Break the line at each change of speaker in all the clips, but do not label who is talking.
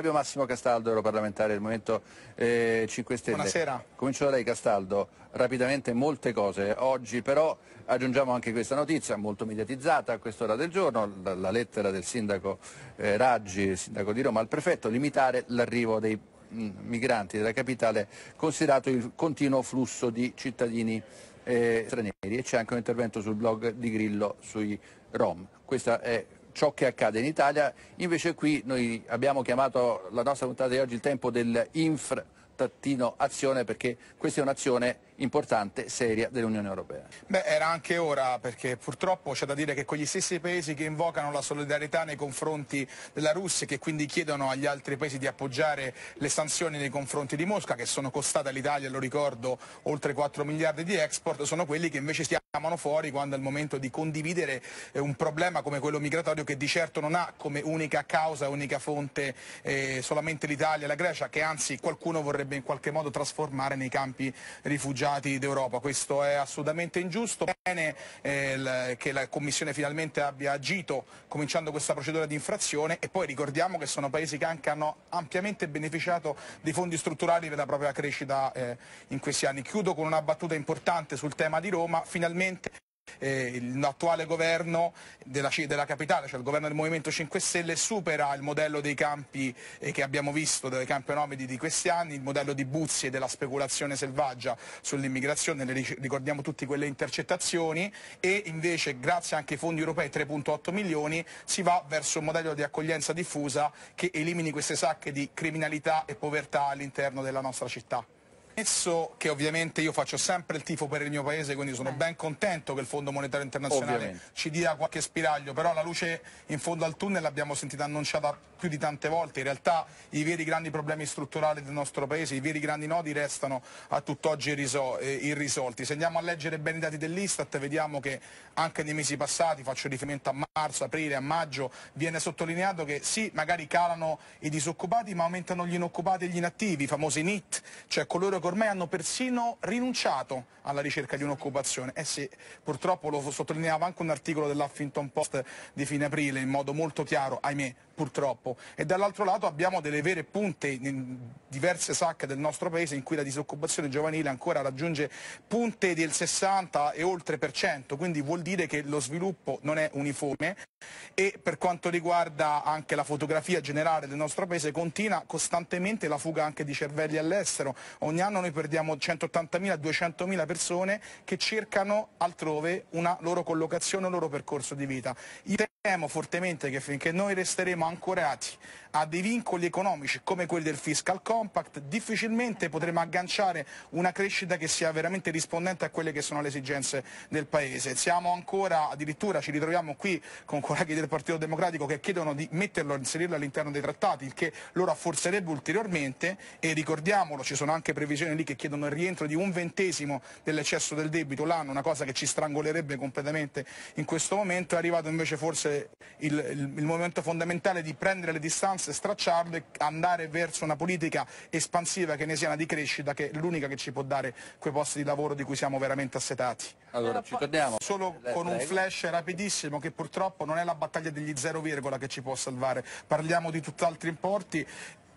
Fabio Massimo Castaldo, europarlamentare del Movimento eh, 5 Stelle. Buonasera. Comincio da lei Castaldo, rapidamente molte cose. Oggi però aggiungiamo anche questa notizia molto mediatizzata a quest'ora del giorno, la, la lettera del sindaco eh, Raggi, sindaco di Roma, al prefetto, limitare l'arrivo dei mm, migranti della capitale considerato il continuo flusso di cittadini eh, stranieri e c'è anche un intervento sul blog di Grillo sui Rom. Questa è ciò che accade in Italia. Invece qui noi abbiamo chiamato la nostra puntata di oggi il tempo dell'infra azione perché questa è un'azione importante, seria dell'Unione Europea.
Beh, era anche ora perché purtroppo c'è da dire che quegli stessi paesi che invocano la solidarietà nei confronti della Russia e che quindi chiedono agli altri paesi di appoggiare le sanzioni nei confronti di Mosca, che sono costate all'Italia, lo ricordo, oltre 4 miliardi di export, sono quelli che invece si chiamano fuori quando è il momento di condividere eh, un problema come quello migratorio che di certo non ha come unica causa, unica fonte eh, solamente l'Italia e la Grecia, che anzi qualcuno vorrebbe in qualche modo trasformare nei campi rifugiati privilegiati d'Europa, questo è assolutamente ingiusto, bene eh, che la Commissione finalmente abbia agito cominciando questa procedura di infrazione e poi ricordiamo che sono paesi che anche hanno ampiamente beneficiato dei fondi strutturali per la propria crescita eh, in questi anni. Chiudo con una battuta importante sul tema di Roma, finalmente eh, l'attuale governo della, della, capitale, cioè il governo del Movimento 5 Stelle, supera il modello dei campi eh, che abbiamo visto, dei campi nomadi di questi anni, il modello di Buzzi e della speculazione selvaggia sull'immigrazione, le ricordiamo tutti quelle intercettazioni, e invece grazie anche ai fondi europei 3.8 milioni si va verso un modello di accoglienza diffusa che elimini queste sacche di criminalità e povertà all'interno della nostra città. Ammesso che ovviamente io faccio sempre il tifo per il mio paese, quindi sono eh. ben contento che il Fondo Monetario Internazionale ovviamente. ci dia qualche spiraglio, però la luce in fondo al tunnel l'abbiamo sentita annunciata più di tante volte, in realtà i veri grandi problemi strutturali del nostro paese, i veri grandi nodi restano a tutt'oggi eh, irrisolti. Se andiamo a leggere bene i dati dell'Istat vediamo che anche nei mesi passati, faccio riferimento a marzo, aprile, a maggio, viene sottolineato che sì, magari calano i disoccupati, ma aumentano gli inoccupati e gli inattivi, i famosi NIT, cioè coloro che ormai hanno persino rinunciato alla ricerca di un'occupazione. Eh sì, purtroppo lo sottolineava anche un articolo dell'Huffington Post di fine aprile in modo molto chiaro, ahimè, purtroppo. E dall'altro lato abbiamo delle vere punte in diverse sacche del nostro paese in cui la disoccupazione giovanile ancora raggiunge punte del 60 e oltre per cento, quindi vuol dire che lo sviluppo non è uniforme e per quanto riguarda anche la fotografia generale del nostro paese continua costantemente la fuga anche di cervelli all'estero. Ogni anno anno noi perdiamo 180.000, 200.000 persone che cercano altrove una loro collocazione, un loro percorso di vita. Io temo fortemente che finché noi resteremo ancorati a dei vincoli economici come quelli del fiscal compact, difficilmente potremo agganciare una crescita che sia veramente rispondente a quelle che sono le esigenze del Paese. Siamo ancora, addirittura ci ritroviamo qui con colleghi del Partito Democratico che chiedono di metterlo, inserirlo all'interno dei trattati, il che lo rafforzerebbe ulteriormente e ricordiamolo, ci sono anche previsioni regioni lì che chiedono il rientro di un ventesimo dell'eccesso del debito l'anno, una cosa che ci strangolerebbe completamente in questo momento, è arrivato invece forse il, il, il momento fondamentale di prendere le distanze, stracciarle, andare verso una politica espansiva keynesiana di crescita che è l'unica che ci può dare quei posti di lavoro di cui siamo veramente assetati.
Allora, Solo eh, con un
flash rapidissimo che purtroppo non è la battaglia degli 0, che ci può salvare, parliamo di tutt'altri importi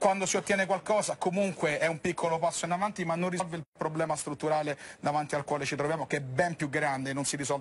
quando si ottiene qualcosa comunque è un piccolo passo in avanti ma non risolve il problema strutturale davanti al quale ci troviamo che è ben più grande e non si risolve